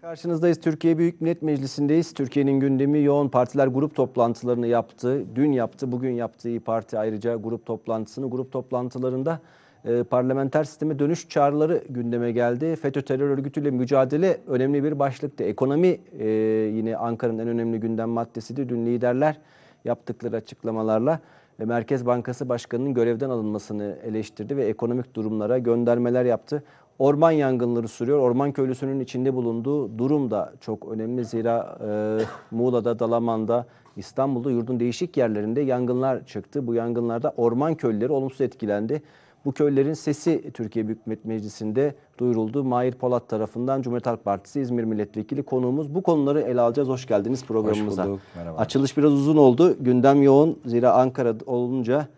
Karşınızdayız. Türkiye Büyük Millet Meclisi'ndeyiz. Türkiye'nin gündemi yoğun. Partiler grup toplantılarını yaptı. Dün yaptı, bugün yaptı İYİ Parti ayrıca grup toplantısını. Grup toplantılarında e, parlamenter sisteme dönüş çağrıları gündeme geldi. FETÖ terör örgütüyle mücadele önemli bir başlıktı. Ekonomi e, yine Ankara'nın en önemli gündem maddesiydi. Dün liderler yaptıkları açıklamalarla ve Merkez Bankası Başkanı'nın görevden alınmasını eleştirdi ve ekonomik durumlara göndermeler yaptı. Orman yangınları sürüyor. Orman köylüsünün içinde bulunduğu durum da çok önemli. Zira e, Muğla'da, Dalaman'da, İstanbul'da yurdun değişik yerlerinde yangınlar çıktı. Bu yangınlarda orman köylüleri olumsuz etkilendi. Bu köylerin sesi Türkiye Büyük Millet Meclisi'nde duyuruldu. Mahir Polat tarafından Cumhuriyet Halk Partisi İzmir Milletvekili konuğumuz. Bu konuları ele alacağız. Hoş geldiniz programımıza. Hoş bulduk. Merhaba. Açılış biraz uzun oldu. Gündem yoğun. Zira Ankara olunca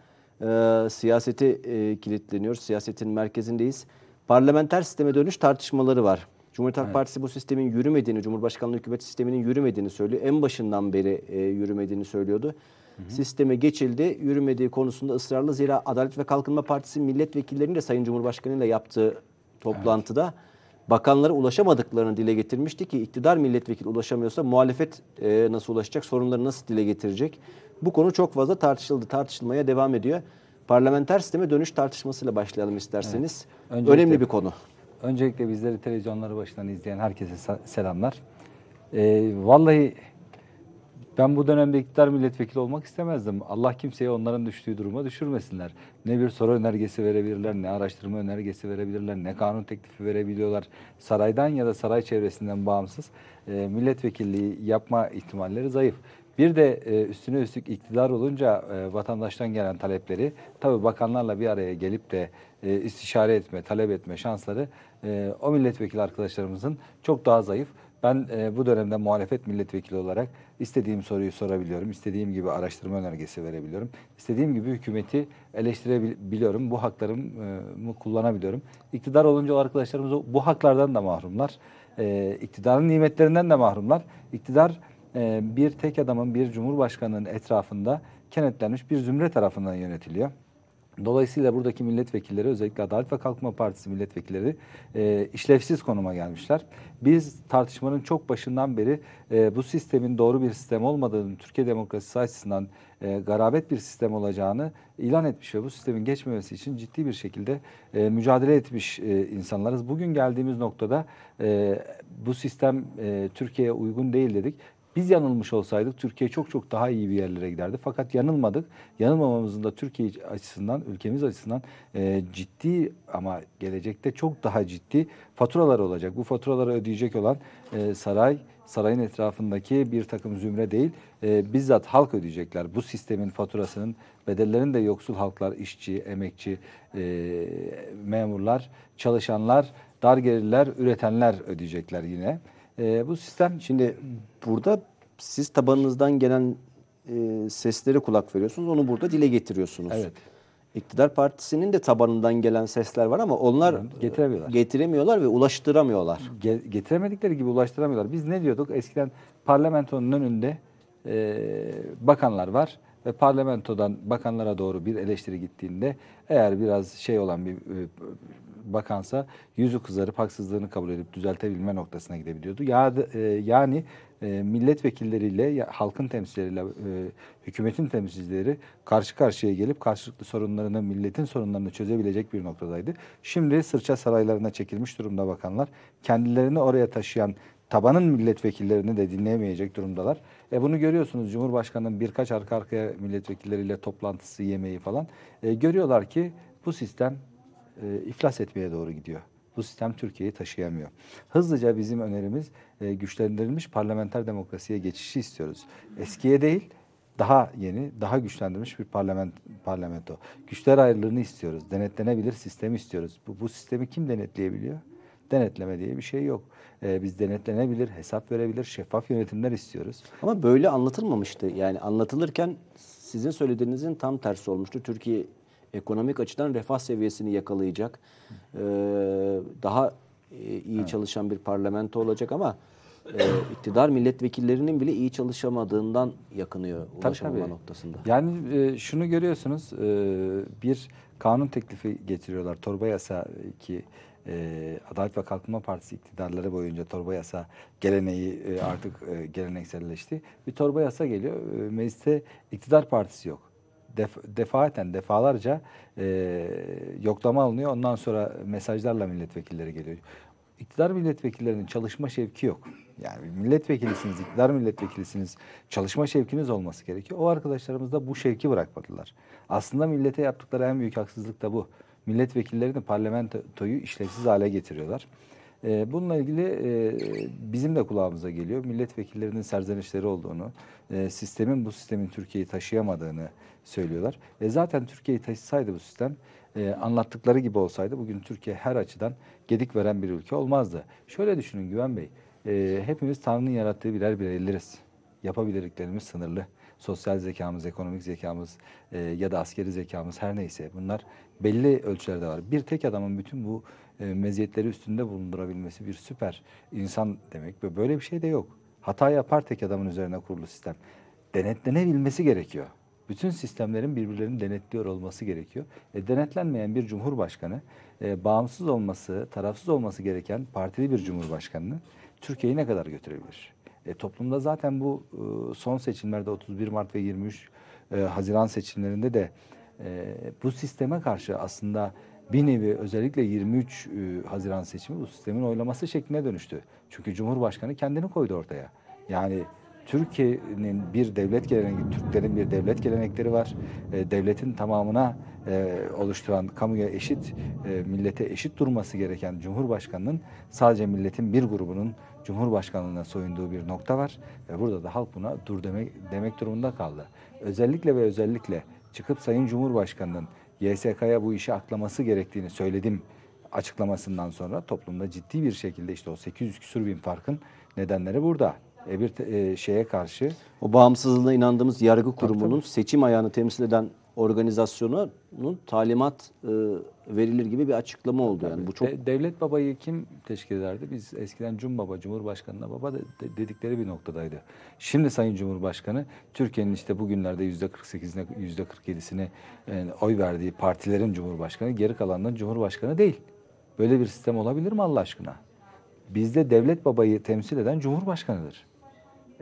e, siyaseti e, kilitleniyor. Siyasetin merkezindeyiz. Parlamenter sisteme dönüş tartışmaları var. Cumhuriyet Halk evet. Partisi bu sistemin yürümediğini, Cumhurbaşkanlığı hükümet sisteminin yürümediğini söylüyor. En başından beri e, yürümediğini söylüyordu. Hı hı. Sisteme geçildi, yürümediği konusunda ısrarlı. Zira Adalet ve Kalkınma Partisi milletvekillerinin de Sayın Cumhurbaşkanı ile yaptığı toplantıda evet. bakanlara ulaşamadıklarını dile getirmişti ki iktidar milletvekili ulaşamıyorsa muhalefet e, nasıl ulaşacak, sorunları nasıl dile getirecek? Bu konu çok fazla tartışıldı, tartışılmaya devam ediyor parlamenter sisteme dönüş tartışmasıyla başlayalım isterseniz. Evet. Önemli bir konu. Öncelikle bizleri televizyonları başından izleyen herkese selamlar. Ee, vallahi ben bu dönemde iktidar milletvekili olmak istemezdim. Allah kimseyi onların düştüğü duruma düşürmesinler. Ne bir soru önergesi verebilirler, ne araştırma önergesi verebilirler, ne kanun teklifi verebiliyorlar. Saraydan ya da saray çevresinden bağımsız e, milletvekilliği yapma ihtimalleri zayıf. Bir de e, üstüne üstlük iktidar olunca e, vatandaştan gelen talepleri tabii bakanlarla bir araya gelip de e, istişare etme, talep etme şansları e, o milletvekili arkadaşlarımızın çok daha zayıf. Ben e, bu dönemde muhalefet milletvekili olarak istediğim soruyu sorabiliyorum, istediğim gibi araştırma önergesi verebiliyorum, istediğim gibi hükümeti eleştirebiliyorum, bu haklarımı e, kullanabiliyorum. İktidar olunca arkadaşlarımız bu haklardan da mahrumlar, e, iktidarın nimetlerinden de mahrumlar. İktidar e, bir tek adamın, bir cumhurbaşkanının etrafında kenetlenmiş bir zümre tarafından yönetiliyor. Dolayısıyla buradaki milletvekilleri özellikle Adalet ve Kalkınma Partisi milletvekilleri e, işlevsiz konuma gelmişler. Biz tartışmanın çok başından beri e, bu sistemin doğru bir sistem olmadığını, Türkiye demokrasisi açısından e, garabet bir sistem olacağını ilan etmiş ve bu sistemin geçmemesi için ciddi bir şekilde e, mücadele etmiş e, insanlarız. Bugün geldiğimiz noktada e, bu sistem e, Türkiye'ye uygun değil dedik. Biz yanılmış olsaydık Türkiye çok çok daha iyi bir yerlere giderdi. Fakat yanılmadık. Yanılmamamızın da Türkiye açısından, ülkemiz açısından e, ciddi ama gelecekte çok daha ciddi faturalar olacak. Bu faturaları ödeyecek olan e, saray, sarayın etrafındaki bir takım zümre değil, e, bizzat halk ödeyecekler. Bu sistemin faturasının bedellerini de yoksul halklar, işçi, emekçi, e, memurlar, çalışanlar, dar gelirler, üretenler ödeyecekler yine. E, bu sistem... Şimdi burada siz tabanınızdan gelen e, seslere kulak veriyorsunuz. Onu burada dile getiriyorsunuz. Evet. İktidar partisinin de tabanından gelen sesler var ama onlar evet, getiremiyorlar. E, getiremiyorlar ve ulaştıramıyorlar. Ge getiremedikleri gibi ulaştıramıyorlar. Biz ne diyorduk? Eskiden parlamentonun önünde e, bakanlar var ve parlamentodan bakanlara doğru bir eleştiri gittiğinde eğer biraz şey olan bir e, bakansa yüzü kızarıp haksızlığını kabul edip düzeltebilme noktasına gidebiliyordu. E, yani e, milletvekilleriyle, halkın temsilcileriyle, e, hükümetin temsilcileri karşı karşıya gelip karşılıklı sorunlarını, milletin sorunlarını çözebilecek bir noktadaydı. Şimdi sırça saraylarına çekilmiş durumda bakanlar. Kendilerini oraya taşıyan tabanın milletvekillerini de dinleyemeyecek durumdalar. E bunu görüyorsunuz Cumhurbaşkanı'nın birkaç arka arkaya milletvekilleriyle toplantısı, yemeği falan. E görüyorlar ki bu sistem e, iflas etmeye doğru gidiyor. Bu sistem Türkiye'yi taşıyamıyor. Hızlıca bizim önerimiz e, güçlendirilmiş parlamenter demokrasiye geçişi istiyoruz. Eskiye değil, daha yeni, daha güçlendirilmiş bir parlament, parlamento. Güçler ayrılığını istiyoruz. Denetlenebilir sistemi istiyoruz. Bu, bu sistemi kim denetleyebiliyor? Denetleme diye bir şey yok. Ee, biz denetlenebilir, hesap verebilir, şeffaf yönetimler istiyoruz. Ama böyle anlatılmamıştı. Yani anlatılırken sizin söylediğinizin tam tersi olmuştu. Türkiye ekonomik açıdan refah seviyesini yakalayacak. E, daha e, iyi evet. çalışan bir parlamento olacak ama e, iktidar milletvekillerinin bile iyi çalışamadığından yakınıyor ulaşılma noktasında. Yani e, şunu görüyorsunuz e, bir kanun teklifi getiriyorlar torba yasa e, ki e, Adalet ve Kalkınma Partisi iktidarları boyunca torba yasa geleneği e, artık e, gelenekselleşti. Bir torba yasa geliyor. E, mecliste iktidar partisi yok def, defaten defalarca e, yoklama alınıyor. Ondan sonra mesajlarla milletvekilleri geliyor. İktidar milletvekillerinin çalışma şevki yok. Yani milletvekilisiniz, iktidar milletvekilisiniz, çalışma şevkiniz olması gerekiyor. O arkadaşlarımız da bu şevki bırakmadılar. Aslında millete yaptıkları en büyük haksızlık da bu. Milletvekillerini parlamentoyu işlevsiz hale getiriyorlar. E, bununla ilgili e, bizim de kulağımıza geliyor. Milletvekillerinin serzenişleri olduğunu, e, sistemin bu sistemin Türkiye'yi taşıyamadığını söylüyorlar. E, zaten Türkiye'yi taşısaydı bu sistem e, anlattıkları gibi olsaydı bugün Türkiye her açıdan gedik veren bir ülke olmazdı. Şöyle düşünün Güven Bey, e, hepimiz Tanrı'nın yarattığı birer bireyleriz. Yapabilirliklerimiz sınırlı. Sosyal zekamız, ekonomik zekamız e, ya da askeri zekamız her neyse bunlar belli ölçülerde var. Bir tek adamın bütün bu e, meziyetleri üstünde bulundurabilmesi bir süper insan demek ve böyle bir şey de yok. Hata yapar tek adamın üzerine kurulu sistem. Denetlenebilmesi gerekiyor. Bütün sistemlerin birbirlerini denetliyor olması gerekiyor. E, denetlenmeyen bir cumhurbaşkanı, e, bağımsız olması, tarafsız olması gereken partili bir cumhurbaşkanını Türkiye'yi ne kadar götürebilir? E, toplumda zaten bu e, son seçimlerde 31 Mart ve 23 e, Haziran seçimlerinde de e, bu sisteme karşı aslında bir nevi özellikle 23 e, Haziran seçimi bu sistemin oylaması şekline dönüştü. Çünkü Cumhurbaşkanı kendini koydu ortaya. Yani Türkiye'nin bir devlet geleneği, Türklerin bir devlet gelenekleri var. E, devletin tamamına e, oluşturan kamuya eşit, millete eşit durması gereken Cumhurbaşkanı'nın sadece milletin bir grubunun Cumhurbaşkanlığına soyunduğu bir nokta var. Ve burada da halk buna dur demek, demek durumunda kaldı. Özellikle ve özellikle çıkıp Sayın Cumhurbaşkanı'nın YSK'ya bu işi aklaması gerektiğini söyledim açıklamasından sonra toplumda ciddi bir şekilde işte o 800 küsur bin farkın nedenleri burada. E bir e, şeye karşı o bağımsızlığına inandığımız yargı kurumunun tabii, tabii. seçim ayağını temsil eden organizasyonunun talimat e, verilir gibi bir açıklama oldu. Yani bu çok De, devlet babayı kim teşkil ederdi? Biz eskiden Cumbaba, Cumhurbaşkanı'na baba de, de, dedikleri bir noktadaydı. Şimdi Sayın Cumhurbaşkanı Türkiye'nin işte bugünlerde yüzde %48'ine yüzde %47'sine e, oy verdiği partilerin Cumhurbaşkanı geri kalanların Cumhurbaşkanı değil. Böyle bir sistem olabilir mi Allah aşkına? Bizde devlet babayı temsil eden Cumhurbaşkanıdır.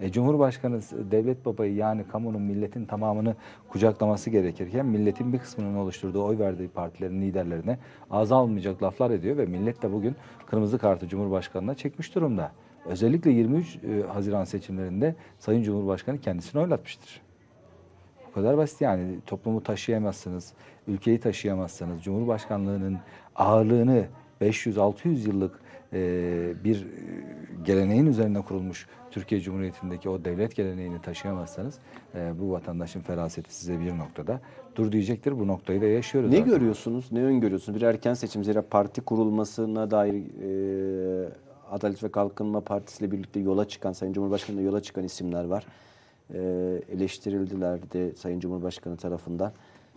E, Cumhurbaşkanı devlet babayı yani kamunun milletin tamamını kucaklaması gerekirken milletin bir kısmının oluşturduğu oy verdiği partilerin liderlerine ağza almayacak laflar ediyor ve millet de bugün kırmızı kartı Cumhurbaşkanı'na çekmiş durumda. Özellikle 23 e, Haziran seçimlerinde Sayın Cumhurbaşkanı kendisini oylatmıştır. Bu kadar basit yani toplumu taşıyamazsınız, ülkeyi taşıyamazsınız. Cumhurbaşkanlığının ağırlığını 500-600 yıllık e, bir e, geleneğin üzerine kurulmuş Türkiye Cumhuriyeti'ndeki o devlet geleneğini taşıyamazsanız e, bu vatandaşın feraseti size bir noktada dur diyecektir. Bu noktayı da yaşıyoruz. Ne artık. görüyorsunuz? Ne öngörüyorsunuz? Bir erken seçim zira parti kurulmasına dair e, Adalet ve Kalkınma Partisi ile birlikte yola çıkan, Sayın Cumhurbaşkanı'na yola çıkan isimler var. E, eleştirildiler de Sayın Cumhurbaşkanı tarafından.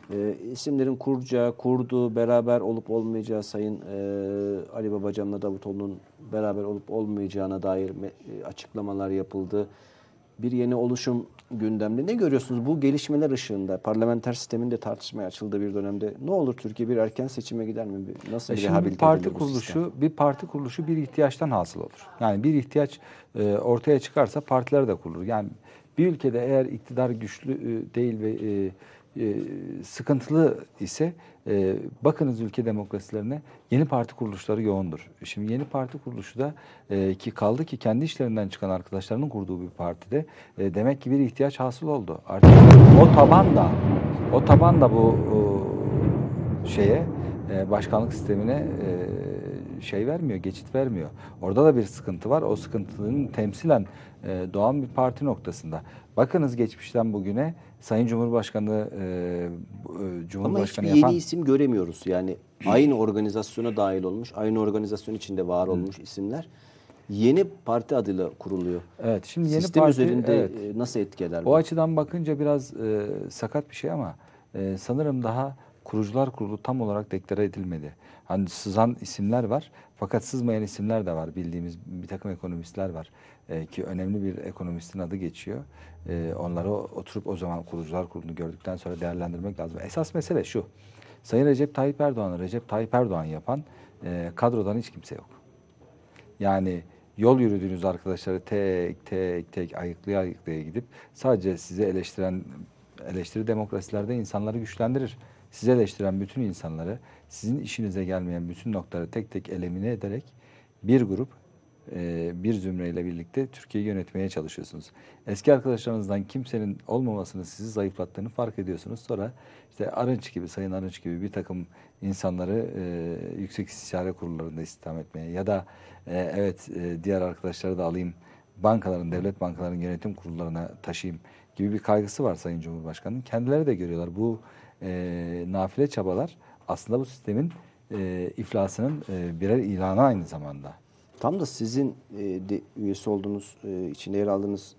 E, isimlerin kuracağı, kurduğu, beraber olup olmayacağı Sayın e, Ali Babacan'la Davutoğlu'nun beraber olup olmayacağına dair e, açıklamalar yapıldı. Bir yeni oluşum gündemde. Ne görüyorsunuz bu gelişmeler ışığında? Parlamenter sistemin de tartışmaya açıldığı bir dönemde ne olur Türkiye bir erken seçime gider mi? Nasıl e, bir Şimdi bir parti kuruluşu, sistem? bir parti kuruluşu bir ihtiyaçtan hasıl olur. Yani bir ihtiyaç e, ortaya çıkarsa partiler de kurulur. Yani bir ülkede eğer iktidar güçlü e, değil ve e, ee, sıkıntılı ise e, bakınız ülke demokrasilerine yeni parti kuruluşları yoğundur. Şimdi yeni parti kuruluşu da e, ki kaldı ki kendi işlerinden çıkan arkadaşlarının kurduğu bir partide e, demek ki bir ihtiyaç hasıl oldu. Artık o taban da o taban da bu o, şeye e, başkanlık sistemine e, şey vermiyor, geçit vermiyor. Orada da bir sıkıntı var. O sıkıntının temsilen e, doğan bir parti noktasında. Bakınız geçmişten bugüne Sayın Cumhurbaşkanı e, e Cumhurbaşkanı Ama hiçbir yapan... yeni isim göremiyoruz. Yani aynı organizasyona dahil olmuş, aynı organizasyon içinde var olmuş Hı. isimler yeni parti adıyla kuruluyor. Evet, şimdi yeni Sistem parti üzerinde evet, e, nasıl etkiler? O bu? açıdan bakınca biraz e, sakat bir şey ama e, sanırım daha kurucular kurulu tam olarak deklare edilmedi. Hani sızan isimler var fakat sızmayan isimler de var bildiğimiz bir takım ekonomistler var ee, ki önemli bir ekonomistin adı geçiyor. Ee, onları oturup o zaman kurucular kurulunu gördükten sonra değerlendirmek lazım. Esas mesele şu Sayın Recep Tayyip Erdoğan'ı Recep Tayyip Erdoğan yapan e, kadrodan hiç kimse yok. Yani yol yürüdüğünüz arkadaşları tek tek tek ayıklaya ayıklaya gidip sadece size eleştiren eleştiri demokrasilerde insanları güçlendirir size eleştiren bütün insanları, sizin işinize gelmeyen bütün noktaları tek tek elemine ederek bir grup, e, bir zümreyle birlikte Türkiye'yi yönetmeye çalışıyorsunuz. Eski arkadaşlarınızdan kimsenin olmamasının sizi zayıflattığını fark ediyorsunuz. Sonra işte Arınç gibi, Sayın Arınç gibi bir takım insanları e, yüksek istişare kurullarında istihdam etmeye ya da e, evet e, diğer arkadaşları da alayım bankaların, devlet bankaların yönetim kurullarına taşıyayım gibi bir kaygısı var Sayın Cumhurbaşkanı'nın. Kendileri de görüyorlar bu e, nafile çabalar aslında bu sistemin e, iflasının e, birer ilanı aynı zamanda. Tam da sizin e, de, üyesi olduğunuz, e, içinde yer aldığınız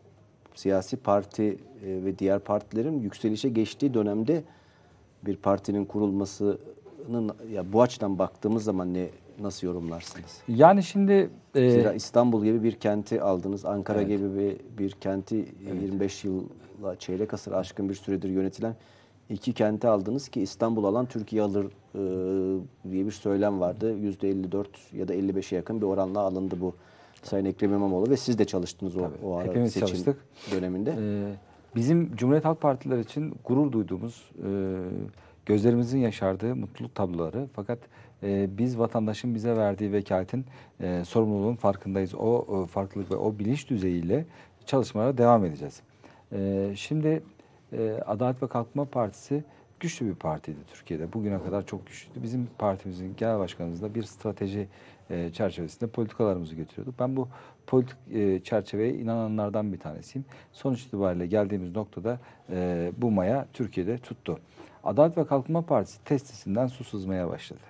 siyasi parti e, ve diğer partilerin yükselişe geçtiği dönemde bir partinin kurulmasının ya bu açıdan baktığımız zaman ne nasıl yorumlarsınız? Yani şimdi... E, Zira İstanbul gibi bir kenti aldınız, Ankara evet. gibi bir, bir kenti evet. 25 yılla çeyrek asır aşkın bir süredir yönetilen iki kenti aldınız ki İstanbul alan Türkiye alır e, diye bir söylem vardı. %54 ya da 55'e yakın bir oranla alındı bu Sayın Ekrem İmamoğlu ve siz de çalıştınız o, Tabii, o ara hepimiz seçim çalıştık. döneminde. Ee, bizim Cumhuriyet Halk Partileri için gurur duyduğumuz, e, gözlerimizin yaşardığı mutluluk tabloları fakat ee, biz vatandaşın bize verdiği vekaletin e, sorumluluğun farkındayız. O e, farklılık ve o bilinç düzeyiyle çalışmalara devam edeceğiz. E, şimdi e, Adalet ve Kalkınma Partisi güçlü bir partiydi Türkiye'de. Bugüne kadar çok güçlüydü. Bizim partimizin genel başkanımız da bir strateji e, çerçevesinde politikalarımızı götürüyorduk. Ben bu politik e, çerçeveye inananlardan bir tanesiyim. Sonuç itibariyle geldiğimiz noktada e, bu maya Türkiye'de tuttu. Adalet ve Kalkınma Partisi testisinden susuzmaya başladı.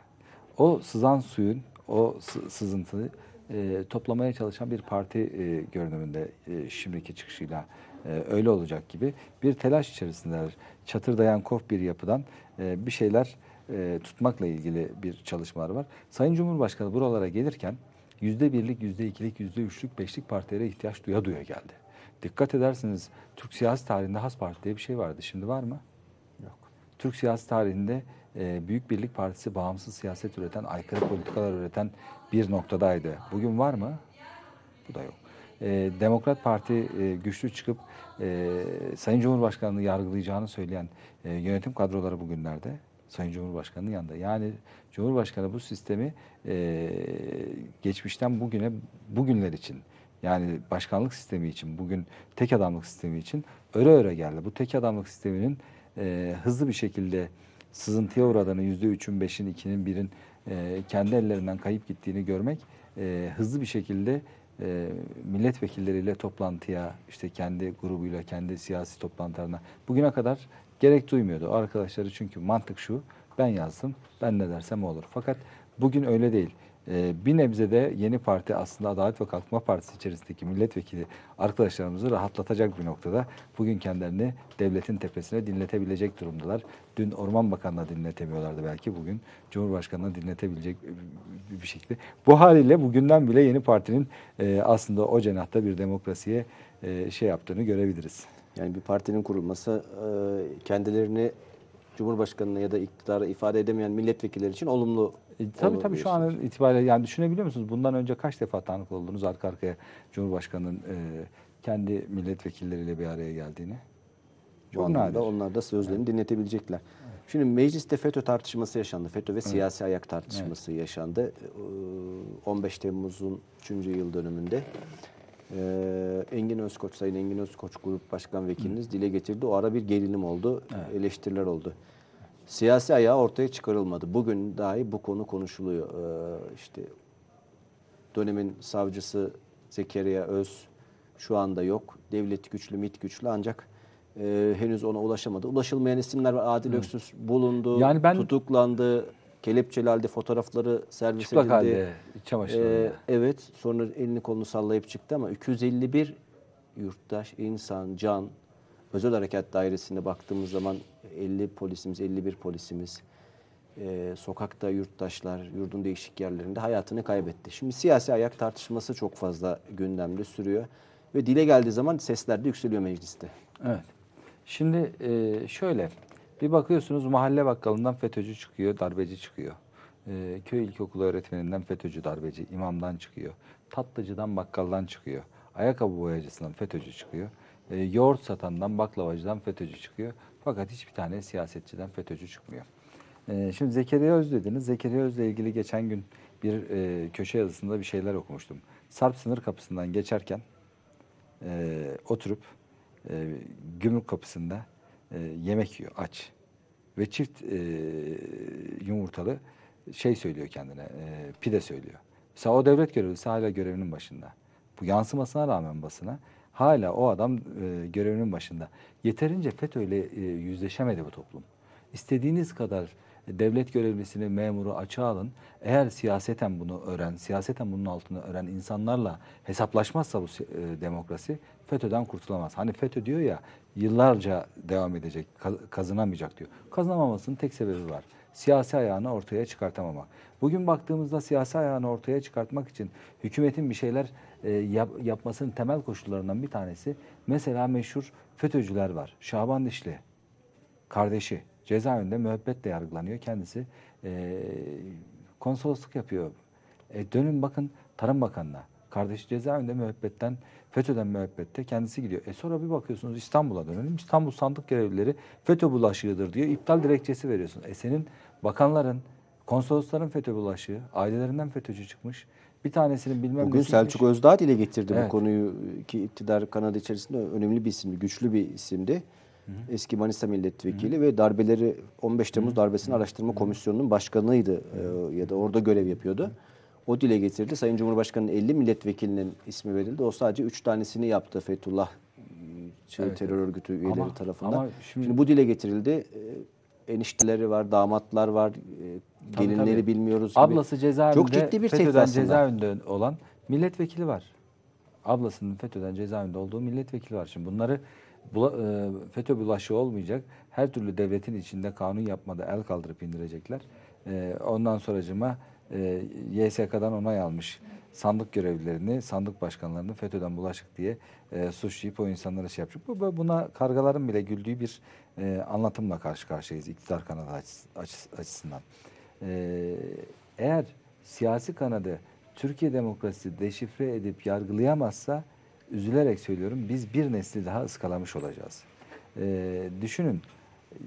O sızan suyun, o sızıntıyı e, toplamaya çalışan bir parti e, görünümünde e, şimdiki çıkışıyla e, öyle olacak gibi bir telaş içerisindeler. Çatırdayan kof bir yapıdan e, bir şeyler e, tutmakla ilgili bir çalışmalar var. Sayın Cumhurbaşkanı buralara gelirken yüzde birlik, yüzde ikilik, yüzde üçlük, beşlik partilere ihtiyaç duya duya geldi. Dikkat edersiniz Türk siyasi tarihinde has parti diye bir şey vardı. Şimdi var mı? Yok. Türk siyasi tarihinde e, Büyük Birlik Partisi bağımsız siyaset üreten, aykırı politikalar üreten bir noktadaydı. Bugün var mı? Bu da yok. E, Demokrat Parti e, güçlü çıkıp Sayın Cumhurbaşkanı'nı yargılayacağını söyleyen yönetim kadroları bugünlerde Sayın Cumhurbaşkanı'nın yanında. Yani Cumhurbaşkanı bu sistemi geçmişten bugüne, bugünler için yani başkanlık sistemi için, bugün tek adamlık sistemi için öre öre geldi. Bu tek adamlık sisteminin hızlı bir şekilde sızıntıya uğradığını, %3'ün, 5'in, 2'nin, 1'in e, kendi ellerinden kayıp gittiğini görmek e, hızlı bir şekilde e, milletvekilleriyle toplantıya, işte kendi grubuyla, kendi siyasi toplantılarına bugüne kadar gerek duymuyordu. O arkadaşları çünkü mantık şu, ben yazdım, ben ne dersem olur. Fakat bugün öyle değil. Ee, bir de yeni parti aslında Adalet ve Kalkınma Partisi içerisindeki milletvekili arkadaşlarımızı rahatlatacak bir noktada. Bugün kendilerini devletin tepesine dinletebilecek durumdalar. Dün Orman Bakanı'na dinletemiyorlardı belki bugün Cumhurbaşkanı'na dinletebilecek e, bir şekilde. Bu haliyle bugünden bile yeni partinin e, aslında o cenahta bir demokrasiye e, şey yaptığını görebiliriz. Yani bir partinin kurulması kendilerini Cumhurbaşkanı'na ya da iktidara ifade edemeyen milletvekilleri için olumlu e, tabii tabii şu an itibariyle yani düşünebiliyor musunuz? Bundan önce kaç defa tanık oldunuz arka arkaya Cumhurbaşkanı'nın e, kendi milletvekilleriyle bir araya geldiğini? onlar da onlar da sözlerini evet. dinletebilecekler. Evet. Şimdi mecliste FETÖ tartışması yaşandı. FETÖ ve evet. siyasi ayak tartışması evet. yaşandı. 15 ee, Temmuz'un 3. yıl dönümünde ee, Engin Özkoç, Sayın Engin Özkoç Grup Başkan Vekiliniz Hı. dile getirdi. O ara bir gerilim oldu, evet. eleştiriler oldu. Siyasi ayağı ortaya çıkarılmadı. Bugün dahi bu konu konuşuluyor. Ee, işte dönemin savcısı Zekeriya Öz şu anda yok. Devlet güçlü, MIT güçlü ancak e, henüz ona ulaşamadı. Ulaşılmayan isimler var. Adil Öksüz bulundu, yani ben... tutuklandı kelepçeli halde fotoğrafları servis Çıplak edildi. halde iç ee, Evet sonra elini kolunu sallayıp çıktı ama 251 yurttaş, insan, can özel harekat dairesinde baktığımız zaman 50 polisimiz, 51 polisimiz, e, sokakta yurttaşlar, yurdun değişik yerlerinde hayatını kaybetti. Şimdi siyasi ayak tartışması çok fazla gündemde sürüyor ve dile geldiği zaman sesler de yükseliyor mecliste. Evet. Şimdi e, şöyle bir bakıyorsunuz mahalle bakkalından FETÖ'cü çıkıyor, darbeci çıkıyor. E, köy ilkokulu öğretmeninden FETÖ'cü darbeci, imamdan çıkıyor. Tatlıcıdan bakkaldan çıkıyor. Ayakkabı boyacısından FETÖ'cü çıkıyor e, yoğurt satandan, baklavacıdan FETÖ'cü çıkıyor. Fakat hiçbir tane siyasetçiden FETÖ'cü çıkmıyor. E, şimdi Zekeriya Öz dediniz. Zekeriya Öz'le ilgili geçen gün bir e, köşe yazısında bir şeyler okumuştum. Sarp sınır kapısından geçerken e, oturup e, gümrük kapısında e, yemek yiyor aç. Ve çift e, yumurtalı şey söylüyor kendine, e, pide söylüyor. Mesela o devlet görevlisi hala görevinin başında. Bu yansımasına rağmen basına Hala o adam e, görevinin başında. Yeterince FETÖ'yle e, yüzleşemedi bu toplum. İstediğiniz kadar devlet görevlisini, memuru açığa alın. Eğer siyaseten bunu öğren, siyaseten bunun altını öğren insanlarla hesaplaşmazsa bu e, demokrasi FETÖ'den kurtulamaz. Hani FETÖ diyor ya yıllarca devam edecek, kazanamayacak diyor. Kazanamamasının tek sebebi var siyasi ayağını ortaya çıkartamama. Bugün baktığımızda siyasi ayağını ortaya çıkartmak için hükümetin bir şeyler e, yap, yapmasının temel koşullarından bir tanesi mesela meşhur FETÖ'cüler var. Şaban Dişli kardeşi cezaevinde müebbetle yargılanıyor. Kendisi e, konsolosluk yapıyor. E, dönün bakın Tarım Bakanı'na. Kardeşi cezaevinde müebbetten FETÖ'den müebbette kendisi gidiyor. E sonra bir bakıyorsunuz İstanbul'a dönelim. İstanbul sandık görevlileri FETÖ bulaşığıdır diyor. İptal dilekçesi veriyorsun. E senin bakanların, konsolosların FETÖ bulaşığı, ailelerinden FETÖ'cü çıkmış. Bir tanesinin bilmem Bugün Selçuk Özdağ dile getirdi evet. bu konuyu ki iktidar kanadı içerisinde önemli bir isimdi, güçlü bir isimdi. Eski Manisa milletvekili Hı-hı. ve darbeleri 15 Temmuz Hı-hı. darbesini araştırma komisyonunun başkanıydı E, ya da orada görev yapıyordu. Hı-hı o dile getirdi. Sayın Cumhurbaşkanı'nın 50 milletvekilinin ismi verildi. O sadece 3 tanesini yaptı Fethullah şey, evet. terör örgütü üyeleri ama, tarafından. Ama şimdi, şimdi bu dile getirildi. Ee, enişteleri var, damatlar var, ee, tabii, gelinleri tabii. bilmiyoruz. Ablası cezaevinde Çok ciddi bir FETÖ'den cezaevinde olan milletvekili var. Ablasının FETÖ'den cezaevinde olduğu milletvekili var. Şimdi bunları e, FETÖ bulaşı olmayacak. Her türlü devletin içinde kanun yapmada el kaldırıp indirecekler. E, ondan sonracıma e, ee, YSK'dan onay almış sandık görevlilerini, sandık başkanlarını FETÖ'den bulaşık diye e, suçlayıp o insanlara şey yapacak. Bu, buna kargaların bile güldüğü bir e, anlatımla karşı karşıyayız iktidar kanadı açıs, açıs, açısından. E, eğer siyasi kanadı Türkiye demokrasisi deşifre edip yargılayamazsa üzülerek söylüyorum biz bir nesli daha ıskalamış olacağız. E, düşünün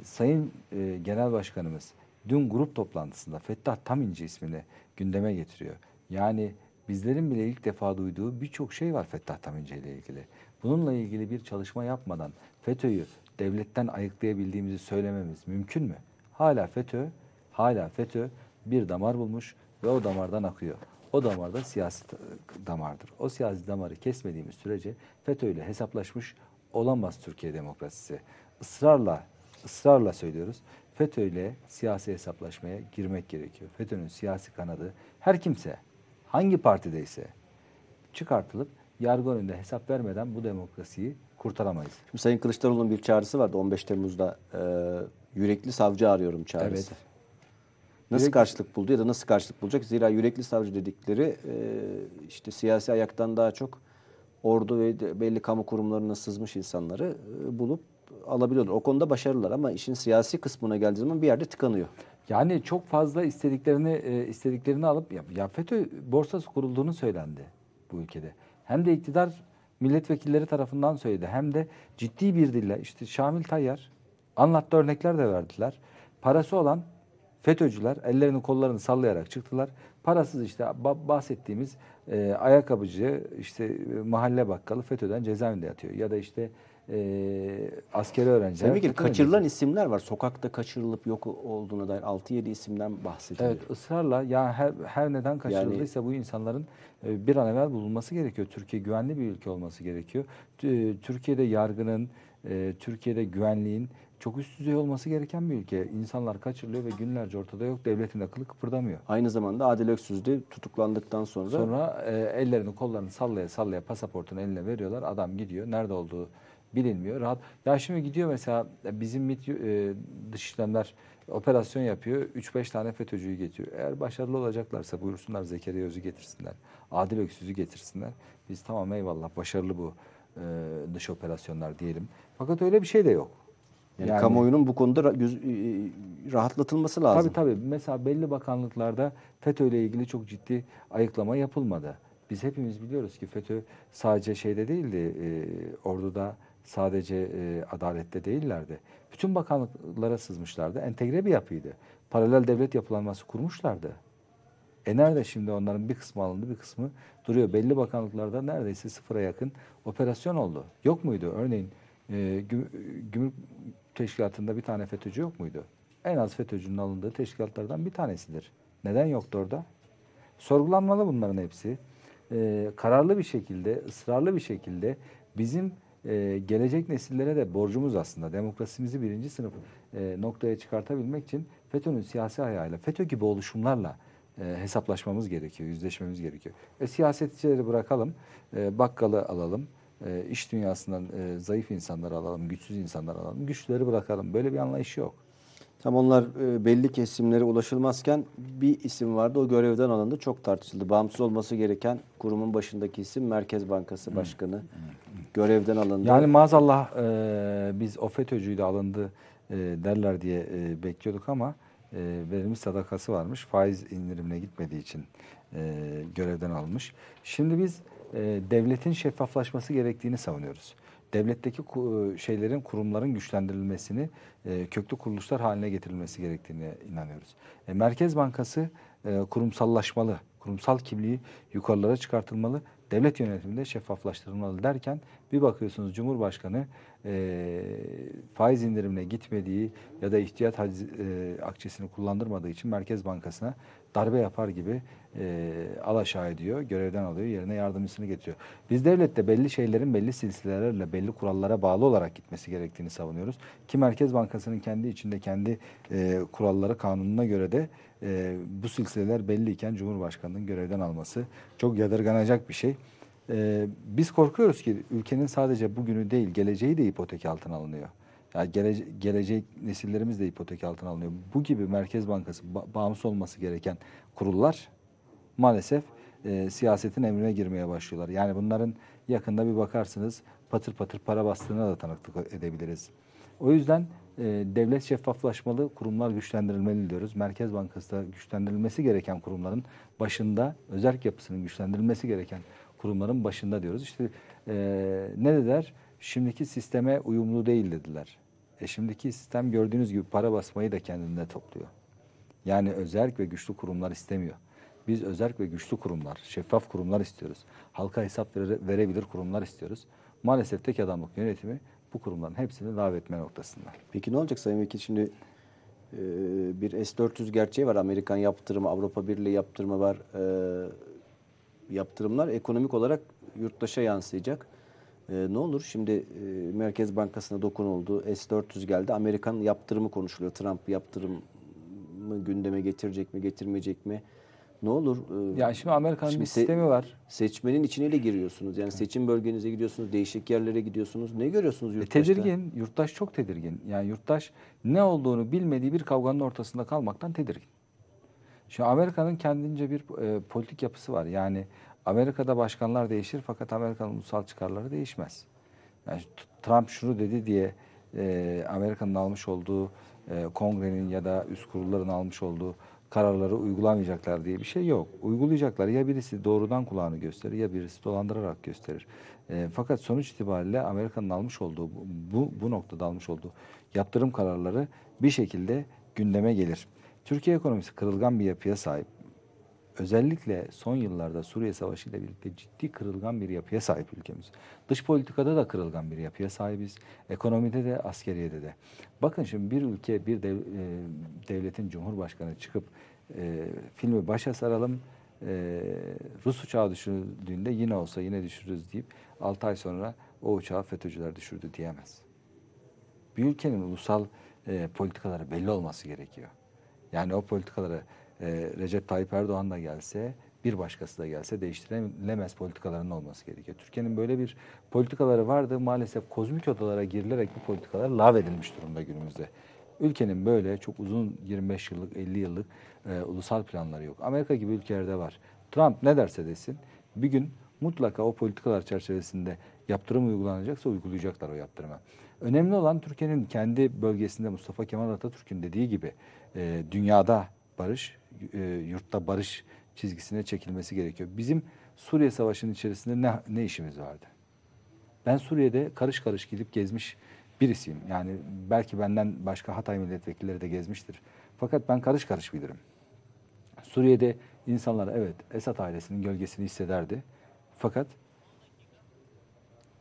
Sayın e, Genel Başkanımız dün grup toplantısında Fettah Taminci ismini gündeme getiriyor. Yani bizlerin bile ilk defa duyduğu birçok şey var Fettah Taminci ile ilgili. Bununla ilgili bir çalışma yapmadan FETÖ'yü devletten ayıklayabildiğimizi söylememiz mümkün mü? Hala FETÖ, hala FETÖ bir damar bulmuş ve o damardan akıyor. O damar da siyasi damardır. O siyasi damarı kesmediğimiz sürece FETÖ ile hesaplaşmış olamaz Türkiye demokrasisi. Israrla, ısrarla söylüyoruz. FETÖ ile siyasi hesaplaşmaya girmek gerekiyor. FETÖ'nün siyasi kanadı her kimse hangi partideyse çıkartılıp yargı önünde hesap vermeden bu demokrasiyi kurtaramayız. Şimdi Sayın Kılıçdaroğlu'nun bir çağrısı vardı 15 Temmuz'da e, yürekli savcı arıyorum çağrısı. Evet. Nasıl Yürek... karşılık buldu ya da nasıl karşılık bulacak? Zira yürekli savcı dedikleri e, işte siyasi ayaktan daha çok ordu ve belli kamu kurumlarına sızmış insanları e, bulup alabiliyorlar. O konuda başarılılar ama işin siyasi kısmına geldiği zaman bir yerde tıkanıyor. Yani çok fazla istediklerini e, istediklerini alıp ya, ya FETÖ borsası kurulduğunu söylendi bu ülkede. Hem de iktidar milletvekilleri tarafından söyledi. Hem de ciddi bir dille işte Şamil Tayyar anlattı örnekler de verdiler. Parası olan FETÖ'cüler ellerini kollarını sallayarak çıktılar. Parasız işte bahsettiğimiz e, ayakkabıcı, işte e, mahalle bakkalı FETÖ'den cezaevinde yatıyor. Ya da işte e, askeri öğrenciler. Tabii ki kaçırılan mi? isimler var. Sokakta kaçırılıp yok olduğuna dair 6-7 isimden bahsediliyor. Evet ısrarla ya her, her neden kaçırıldıysa yani, bu insanların e, bir an evvel bulunması gerekiyor. Türkiye güvenli bir ülke olması gerekiyor. E, Türkiye'de yargının, e, Türkiye'de güvenliğin çok üst düzey olması gereken bir ülke. İnsanlar kaçırılıyor ve günlerce ortada yok. Devletin akıllı kıpırdamıyor. Aynı zamanda Adil Öksüz de tutuklandıktan sonra... Sonra e, ellerini kollarını sallaya sallaya pasaportunu eline veriyorlar. Adam gidiyor. Nerede olduğu bilinmiyor. Rahat. Ya şimdi gidiyor mesela e, bizim MİT e, dış işlemler operasyon yapıyor. 3-5 tane FETÖ'cüyü getiriyor. Eğer başarılı olacaklarsa buyursunlar Zekeriya Öz'ü getirsinler. Adil Öksüz'ü getirsinler. Biz tamam eyvallah başarılı bu e, dış operasyonlar diyelim. Fakat öyle bir şey de yok. Yani, yani kamuoyunun bu konuda göz, e, rahatlatılması lazım. Tabii tabii. Mesela belli bakanlıklarda FETÖ ile ilgili çok ciddi ayıklama yapılmadı. Biz hepimiz biliyoruz ki FETÖ sadece şeyde değildi, e, orduda Sadece e, adalette değillerdi. Bütün bakanlıklara sızmışlardı. Entegre bir yapıydı. Paralel devlet yapılanması kurmuşlardı. E nerede şimdi onların bir kısmı alındı bir kısmı duruyor. Belli bakanlıklarda neredeyse sıfıra yakın operasyon oldu. Yok muydu? Örneğin e, güm, gümrük teşkilatında bir tane FETÖ'cü yok muydu? En az FETÖ'cünün alındığı teşkilatlardan bir tanesidir. Neden yoktu orada? Sorgulanmalı bunların hepsi. E, kararlı bir şekilde, ısrarlı bir şekilde bizim e, gelecek nesillere de borcumuz aslında. Demokrasimizi birinci sınıf e, noktaya çıkartabilmek için FETÖ'nün siyasi ayağıyla, FETÖ gibi oluşumlarla e, hesaplaşmamız gerekiyor, yüzleşmemiz gerekiyor. E, siyasetçileri bırakalım, e, bakkalı alalım, e, iş dünyasından e, zayıf insanları alalım, güçsüz insanları alalım, güçlüleri bırakalım. Böyle bir anlayış yok. Tam onlar e, belli kesimlere ulaşılmazken bir isim vardı. O görevden alındı. Çok tartışıldı. Bağımsız olması gereken kurumun başındaki isim Merkez Bankası Başkanı. Görevden alındı. Yani maazallah e, biz o FETÖ'cüyü de alındı e, derler diye e, bekliyorduk ama e, verilmiş sadakası varmış. Faiz indirimine gitmediği için e, görevden alınmış. Şimdi biz e, devletin şeffaflaşması gerektiğini savunuyoruz devletteki e, şeylerin, kurumların güçlendirilmesini, e, köklü kuruluşlar haline getirilmesi gerektiğine inanıyoruz. E, Merkez Bankası kurumsallaşmalı, kurumsal kimliği yukarılara çıkartılmalı, devlet yönetiminde şeffaflaştırılmalı derken bir bakıyorsunuz Cumhurbaşkanı faiz indirimine gitmediği ya da ihtiyat haciz, e, akçesini kullandırmadığı için Merkez Bankası'na darbe yapar gibi e, alaşağı ediyor, görevden alıyor, yerine yardımcısını getiriyor. Biz devlette belli şeylerin belli silsilelerle, belli kurallara bağlı olarak gitmesi gerektiğini savunuyoruz. Ki Merkez Bankası'nın kendi içinde kendi e, kuralları kanununa göre de e, bu silsileler belliyken Cumhurbaşkanı'nın görevden alması çok yadırganacak bir şey. E, biz korkuyoruz ki ülkenin sadece bugünü değil, geleceği de ipotek altına alınıyor. Yani gele, gelecek nesillerimiz de ipotek altına alınıyor. Bu gibi Merkez Bankası ba bağımsız olması gereken kurullar maalesef e, siyasetin emrine girmeye başlıyorlar. Yani bunların yakında bir bakarsınız patır patır para bastığına da tanıklık edebiliriz. O yüzden e, devlet şeffaflaşmalı, kurumlar güçlendirilmeli diyoruz. Merkez Bankası da güçlendirilmesi gereken kurumların başında, özerk yapısının güçlendirilmesi gereken kurumların başında diyoruz. İşte e, ne dediler? Şimdiki sisteme uyumlu değil dediler. E şimdiki sistem gördüğünüz gibi para basmayı da kendinde topluyor. Yani özerk ve güçlü kurumlar istemiyor. Biz özerk ve güçlü kurumlar, şeffaf kurumlar istiyoruz. Halka hesap vere, verebilir kurumlar istiyoruz. Maalesef tek adamlık yönetimi bu kurumların hepsini davet etme noktasında. Peki ne olacak Sayın Vekil? Şimdi e, bir S-400 gerçeği var. Amerikan yaptırımı, Avrupa Birliği yaptırımı var. E, yaptırımlar ekonomik olarak yurttaşa yansıyacak. E, ne olur? Şimdi e, Merkez Bankası'na dokunuldu. S-400 geldi. Amerikan yaptırımı konuşuluyor. Trump yaptırımı gündeme getirecek mi, getirmeyecek mi? Ne olur? E, ya şimdi Amerikan şimdi bir sistemi var. Seçmenin içine de giriyorsunuz. Yani seçim bölgenize gidiyorsunuz, değişik yerlere gidiyorsunuz. Ne görüyorsunuz e, yurttaşta? E, tedirgin. Yurttaş çok tedirgin. Yani yurttaş ne olduğunu bilmediği bir kavganın ortasında kalmaktan tedirgin. Şimdi Amerika'nın kendince bir e, politik yapısı var. Yani Amerika'da başkanlar değişir fakat Amerika'nın ulusal çıkarları değişmez. Yani Trump şunu dedi diye e, Amerika'nın almış olduğu e, kongrenin ya da üst kurulların almış olduğu kararları uygulamayacaklar diye bir şey yok. Uygulayacaklar. Ya birisi doğrudan kulağını gösterir ya birisi dolandırarak gösterir. E, fakat sonuç itibariyle Amerika'nın almış olduğu bu, bu noktada almış olduğu yaptırım kararları bir şekilde gündeme gelir. Türkiye ekonomisi kırılgan bir yapıya sahip özellikle son yıllarda Suriye Savaşı ile birlikte ciddi kırılgan bir yapıya sahip ülkemiz. Dış politikada da kırılgan bir yapıya sahibiz. Ekonomide de, askeriyede de. Bakın şimdi bir ülke, bir dev, e, devletin cumhurbaşkanı çıkıp e, filmi başa saralım, e, Rus uçağı düşürdüğünde yine olsa yine düşürürüz deyip 6 ay sonra o uçağı FETÖ'cüler düşürdü diyemez. Bir ülkenin ulusal e, politikaları belli olması gerekiyor. Yani o politikaları e, Recep Tayyip Erdoğan da gelse bir başkası da gelse değiştirilemez politikaların olması gerekiyor. Türkiye'nin böyle bir politikaları vardı. Maalesef kozmik odalara girilerek bu politikalar lav edilmiş durumda günümüzde. Ülkenin böyle çok uzun 25 yıllık, 50 yıllık e, ulusal planları yok. Amerika gibi ülkelerde var. Trump ne derse desin bir gün mutlaka o politikalar çerçevesinde yaptırım uygulanacaksa uygulayacaklar o yaptırımı. Önemli olan Türkiye'nin kendi bölgesinde Mustafa Kemal Atatürk'ün dediği gibi e, dünyada barış, e, yurtta barış çizgisine çekilmesi gerekiyor. Bizim Suriye Savaşı'nın içerisinde ne, ne işimiz vardı? Ben Suriye'de karış karış gidip gezmiş birisiyim. Yani belki benden başka Hatay milletvekilleri de gezmiştir. Fakat ben karış karış bilirim. Suriye'de insanlar evet Esad ailesinin gölgesini hissederdi. Fakat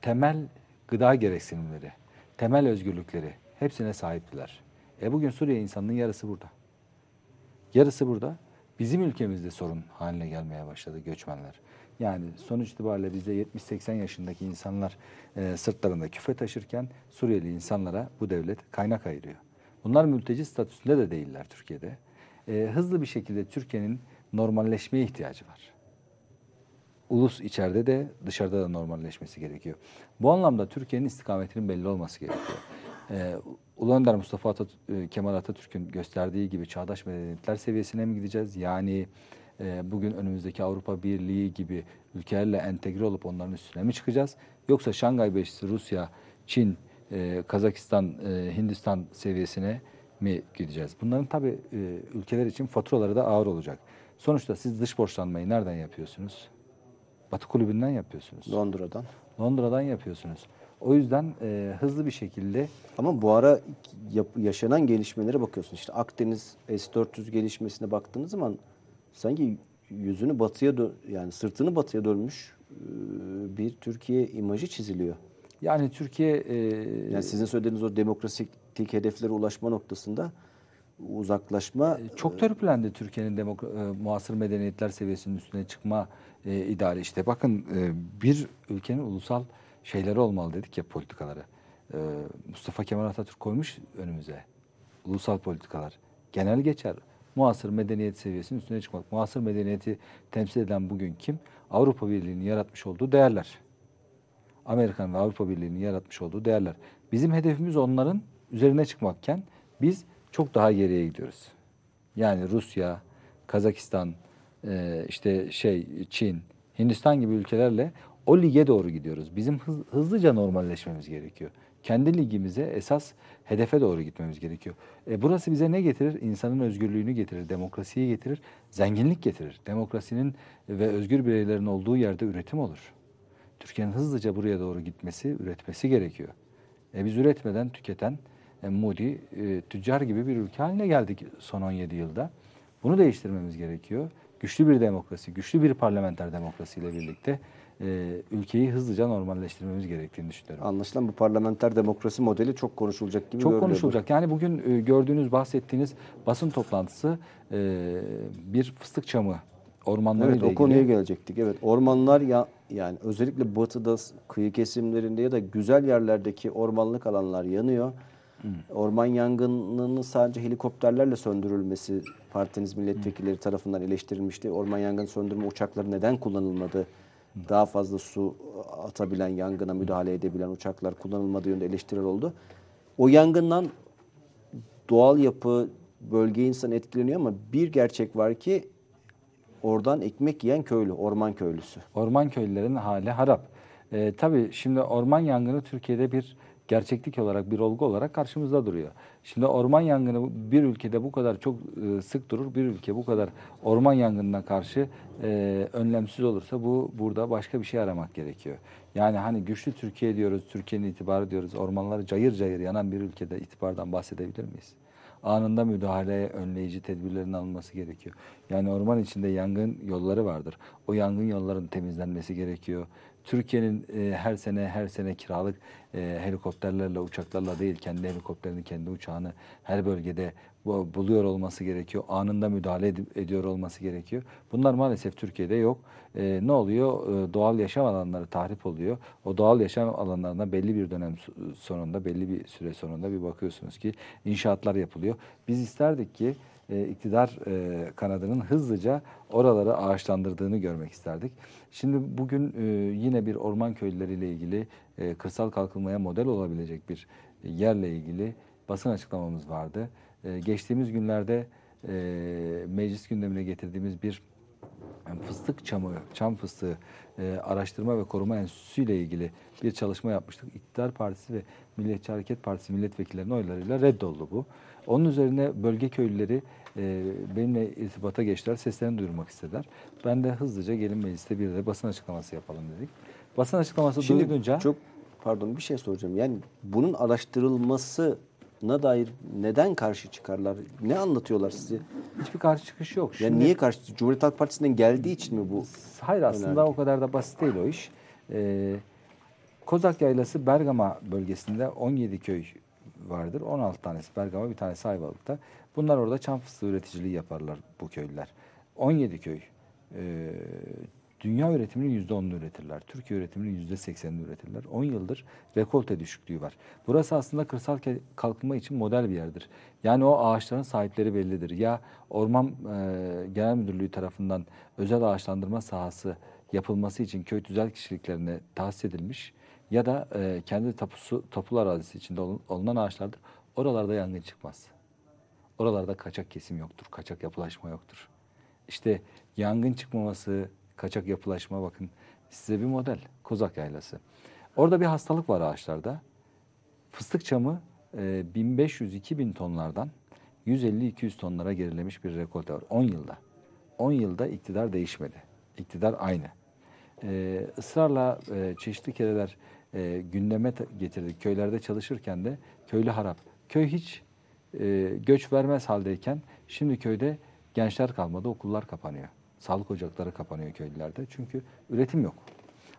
temel gıda gereksinimleri, temel özgürlükleri hepsine sahiptiler. E bugün Suriye insanının yarısı burada. Yarısı burada. Bizim ülkemizde sorun haline gelmeye başladı göçmenler. Yani sonuç itibariyle bizde 70-80 yaşındaki insanlar e, sırtlarında küfe taşırken Suriyeli insanlara bu devlet kaynak ayırıyor. Bunlar mülteci statüsünde de değiller Türkiye'de. E, hızlı bir şekilde Türkiye'nin normalleşmeye ihtiyacı var. Ulus içeride de dışarıda da normalleşmesi gerekiyor. Bu anlamda Türkiye'nin istikametinin belli olması gerekiyor. E, ee, Ulu Önder Mustafa Atatürk, e, Kemal Atatürk'ün gösterdiği gibi çağdaş medeniyetler seviyesine mi gideceğiz? Yani e, bugün önümüzdeki Avrupa Birliği gibi ülkelerle entegre olup onların üstüne mi çıkacağız? Yoksa Şangay Beşlisi, Rusya, Çin, e, Kazakistan, e, Hindistan seviyesine mi gideceğiz? Bunların tabii e, ülkeler için faturaları da ağır olacak. Sonuçta siz dış borçlanmayı nereden yapıyorsunuz? Batı kulübünden yapıyorsunuz. Londra'dan. Londra'dan yapıyorsunuz. O yüzden e, hızlı bir şekilde Ama bu ara yap- yaşanan gelişmelere bakıyorsun. İşte Akdeniz S-400 gelişmesine baktığınız zaman sanki yüzünü batıya dö- yani sırtını batıya dönmüş e, bir Türkiye imajı çiziliyor. yani Türkiye e, Yani sizin söylediğiniz o demokratiklik hedeflere ulaşma noktasında uzaklaşma e, çok e, törpülendi Türkiye'nin demokra- e, muasır medeniyetler seviyesinin üstüne çıkma e, ideali. İşte bakın e, bir ülkenin ulusal şeyleri olmalı dedik ya politikaları. Ee, Mustafa Kemal Atatürk koymuş önümüze. Ulusal politikalar. Genel geçer. Muasır medeniyet seviyesinin üstüne çıkmak. Muasır medeniyeti temsil eden bugün kim? Avrupa Birliği'nin yaratmış olduğu değerler. Amerikan ve Avrupa Birliği'nin yaratmış olduğu değerler. Bizim hedefimiz onların üzerine çıkmakken biz çok daha geriye gidiyoruz. Yani Rusya, Kazakistan, e, işte şey Çin, Hindistan gibi ülkelerle o lige doğru gidiyoruz. Bizim hız, hızlıca normalleşmemiz gerekiyor. Kendi ligimize esas hedefe doğru gitmemiz gerekiyor. E, burası bize ne getirir? İnsanın özgürlüğünü getirir, demokrasiyi getirir, zenginlik getirir. Demokrasinin ve özgür bireylerin olduğu yerde üretim olur. Türkiye'nin hızlıca buraya doğru gitmesi, üretmesi gerekiyor. E, biz üretmeden tüketen e, Moody, e, tüccar gibi bir ülke haline geldik son 17 yılda. Bunu değiştirmemiz gerekiyor. Güçlü bir demokrasi, güçlü bir parlamenter demokrasiyle birlikte e, ülkeyi hızlıca normalleştirmemiz gerektiğini düşünüyorum. Anlaşılan bu parlamenter demokrasi modeli çok konuşulacak gibi görünüyor. Çok konuşulacak. Yani bugün e, gördüğünüz, bahsettiğiniz basın toplantısı e, bir fıstık çamı ormanları evet, ile ilgili. Evet o konuya gelecektik. Evet, ormanlar ya yani özellikle batıda kıyı kesimlerinde ya da güzel yerlerdeki ormanlık alanlar yanıyor. Hmm. Orman yangınının sadece helikopterlerle söndürülmesi partiniz milletvekilleri tarafından eleştirilmişti. Orman yangını söndürme uçakları neden kullanılmadı? daha fazla su atabilen, yangına müdahale edebilen uçaklar kullanılmadığı yönünde eleştiriler oldu. O yangından doğal yapı, bölge insan etkileniyor ama bir gerçek var ki oradan ekmek yiyen köylü, orman köylüsü. Orman köylülerin hali harap. Ee, tabii şimdi orman yangını Türkiye'de bir gerçeklik olarak bir olgu olarak karşımızda duruyor. Şimdi orman yangını bir ülkede bu kadar çok e, sık durur, bir ülke bu kadar orman yangınına karşı e, önlemsiz olursa bu burada başka bir şey aramak gerekiyor. Yani hani güçlü Türkiye diyoruz, Türkiye'nin itibarı diyoruz, ormanları cayır cayır yanan bir ülkede itibardan bahsedebilir miyiz? anında müdahaleye önleyici tedbirlerin alınması gerekiyor. Yani orman içinde yangın yolları vardır. O yangın yollarının temizlenmesi gerekiyor. Türkiye'nin e, her sene her sene kiralık e, helikopterlerle uçaklarla değil kendi helikopterini kendi uçağını her bölgede buluyor olması gerekiyor. Anında müdahale edip, ediyor olması gerekiyor. Bunlar maalesef Türkiye'de yok. E, ne oluyor? E, doğal yaşam alanları tahrip oluyor. O doğal yaşam alanlarına belli bir dönem sonunda, belli bir süre sonunda bir bakıyorsunuz ki inşaatlar yapılıyor. Biz isterdik ki e, iktidar e, kanadının hızlıca oraları ağaçlandırdığını görmek isterdik. Şimdi bugün e, yine bir orman köylüleriyle ilgili e, kırsal kalkınmaya model olabilecek bir yerle ilgili basın açıklamamız vardı. geçtiğimiz günlerde meclis gündemine getirdiğimiz bir fıstık çamı, çam fıstığı e, araştırma ve koruma enstitüsü ile ilgili bir çalışma yapmıştık. İktidar Partisi ve Milliyetçi Hareket Partisi milletvekillerinin oylarıyla reddoldu bu. Onun üzerine bölge köylüleri e, benimle irtibata geçtiler, seslerini duyurmak istediler. Ben de hızlıca gelin mecliste bir de basın açıklaması yapalım dedik. Basın açıklaması Şimdi duyulunca... Çok pardon bir şey soracağım. Yani bunun araştırılması ne dair neden karşı çıkarlar? Ne anlatıyorlar size? Hiçbir karşı çıkış yok. Şimdi, yani niye karşı? Cumhuriyet Halk Partisi'nden geldiği için mi bu? Hayır aslında önemli? o kadar da basit değil o iş. Ee, Kozak Yaylası Bergama bölgesinde 17 köy vardır. 16 tanesi Bergama, bir tanesi Ayvalık'ta. Bunlar orada çam fıstığı üreticiliği yaparlar bu köylüler. 17 köy e, Dünya üretiminin %10'unu üretirler. Türkiye üretiminin %80'ini üretirler. 10 yıldır rekolte düşüklüğü var. Burası aslında kırsal kalkınma için model bir yerdir. Yani o ağaçların sahipleri bellidir. Ya Orman e, Genel Müdürlüğü tarafından özel ağaçlandırma sahası yapılması için köy tüzel kişiliklerine tahsis edilmiş ya da e, kendi tapusu, tapulu arazisi içinde olunan ağaçlardır. Oralarda yangın çıkmaz. Oralarda kaçak kesim yoktur, kaçak yapılaşma yoktur. İşte yangın çıkmaması, kaçak yapılaşma bakın size bir model Kozak Yaylası. Orada bir hastalık var ağaçlarda. Fıstık çamı e, 1500-2000 tonlardan 150-200 tonlara gerilemiş bir rekolte var 10 yılda. 10 yılda iktidar değişmedi. İktidar aynı. E, ısrarla e, çeşitli kereler e, gündeme getirdik. Köylerde çalışırken de köylü harap. Köy hiç e, göç vermez haldeyken şimdi köyde gençler kalmadı, okullar kapanıyor sağlık ocakları kapanıyor köylerde Çünkü üretim yok.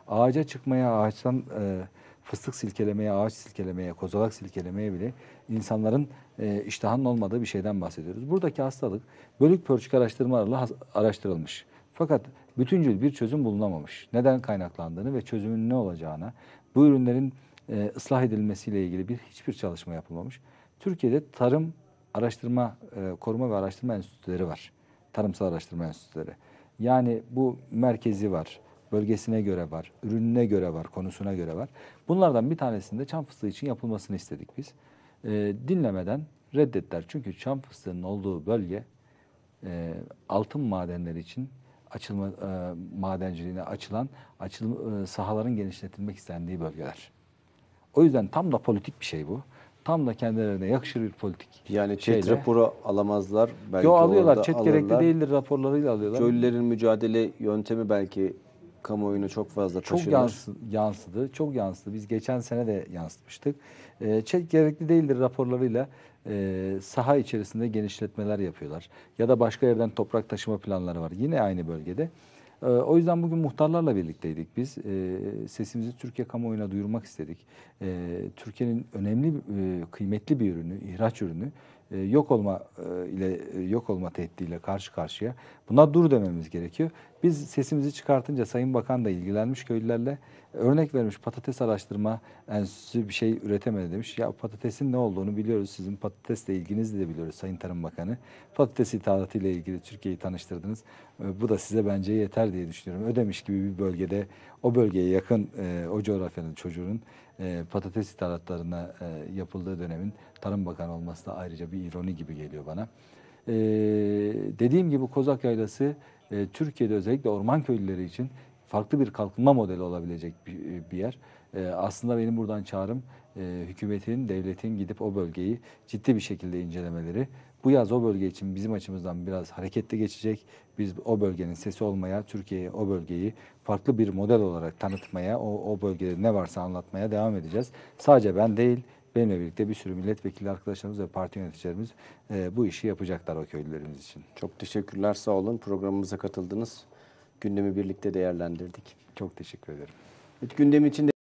Ağaca çıkmaya, ağaçtan e, fıstık silkelemeye, ağaç silkelemeye, kozalak silkelemeye bile insanların e, iştahının olmadığı bir şeyden bahsediyoruz. Buradaki hastalık bölük pörçük araştırmalarla araştırılmış. Fakat bütüncül bir çözüm bulunamamış. Neden kaynaklandığını ve çözümün ne olacağına, bu ürünlerin e, ıslah edilmesiyle ilgili bir hiçbir çalışma yapılmamış. Türkiye'de tarım araştırma, e, koruma ve araştırma enstitüleri var. Tarımsal araştırma enstitüleri. Yani bu merkezi var, bölgesine göre var, ürününe göre var, konusuna göre var. Bunlardan bir tanesinde çam fıstığı için yapılmasını istedik biz. E, dinlemeden reddettiler. Çünkü çam fıstığının olduğu bölge e, altın madenleri için açılma e, madenciliğine açılan açıl, e, sahaların genişletilmek istendiği bölgeler. O yüzden tam da politik bir şey bu tam da kendilerine yakışır bir politik. Yani şeyle. raporu alamazlar. Belki Yo alıyorlar. Chat alırlar. gerekli değildir raporlarıyla alıyorlar. Köylülerin mücadele yöntemi belki kamuoyuna çok fazla taşınır. Çok yansı, yansıdı. Çok yansıdı. Biz geçen sene de yansıtmıştık. E, chat gerekli değildir raporlarıyla e, saha içerisinde genişletmeler yapıyorlar. Ya da başka yerden toprak taşıma planları var. Yine aynı bölgede. Ee, o yüzden bugün muhtarlarla birlikteydik biz. Ee, sesimizi Türkiye kamuoyuna duyurmak istedik. Ee, Türkiye'nin önemli, e, kıymetli bir ürünü, ihraç ürünü e, yok olma e, ile yok olma tehdidiyle karşı karşıya. Buna dur dememiz gerekiyor. Biz sesimizi çıkartınca Sayın Bakan da ilgilenmiş köylülerle örnek vermiş patates araştırma enstitüsü bir şey üretemedi demiş. Ya patatesin ne olduğunu biliyoruz sizin patatesle ilginizi de biliyoruz Sayın Tarım Bakanı. Patates ithalatıyla ilgili Türkiye'yi tanıştırdınız. Ee, bu da size bence yeter diye düşünüyorum. Ödemiş gibi bir bölgede o bölgeye yakın e, o coğrafyanın çocuğunun e, patates ithalatlarına e, yapıldığı dönemin Tarım Bakanı olması da ayrıca bir ironi gibi geliyor bana. Ee, dediğim gibi Kozak Yaylası e, Türkiye'de özellikle orman köylüleri için farklı bir kalkınma modeli olabilecek bir, e, bir yer. E, aslında benim buradan çağrım e, hükümetin, devletin gidip o bölgeyi ciddi bir şekilde incelemeleri. Bu yaz o bölge için bizim açımızdan biraz harekette geçecek. Biz o bölgenin sesi olmaya, Türkiye'ye o bölgeyi farklı bir model olarak tanıtmaya, o, o bölgede ne varsa anlatmaya devam edeceğiz. Sadece ben değil, benimle birlikte bir sürü milletvekili arkadaşlarımız ve parti yöneticilerimiz e, bu işi yapacaklar o köylülerimiz için. Çok teşekkürler sağ olun programımıza katıldınız. Gündemi birlikte değerlendirdik. Çok teşekkür ederim. gündem için de